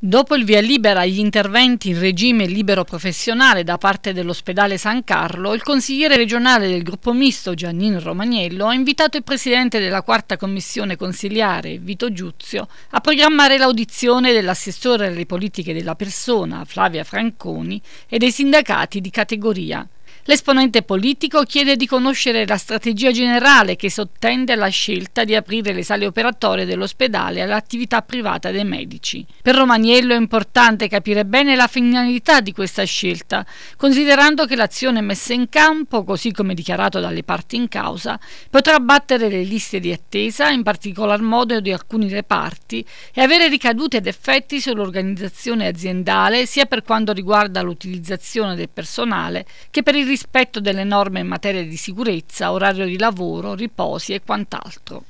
Dopo il via libera agli interventi in regime libero professionale da parte dell'ospedale San Carlo, il consigliere regionale del gruppo misto Giannino Romagnello ha invitato il presidente della quarta commissione consiliare Vito Giuzio a programmare l'audizione dell'assessore alle politiche della persona Flavia Franconi e dei sindacati di categoria. L'esponente politico chiede di conoscere la strategia generale che sottende alla scelta di aprire le sale operatorie dell'ospedale all'attività privata dei medici. Per Romaniello è importante capire bene la finalità di questa scelta, considerando che l'azione messa in campo, così come dichiarato dalle parti in causa, potrà abbattere le liste di attesa, in particolar modo di alcuni reparti, e avere ricadute ed effetti sull'organizzazione aziendale sia per quanto riguarda l'utilizzazione del personale che per il risultato rispetto delle norme in materia di sicurezza, orario di lavoro, riposi e quant'altro.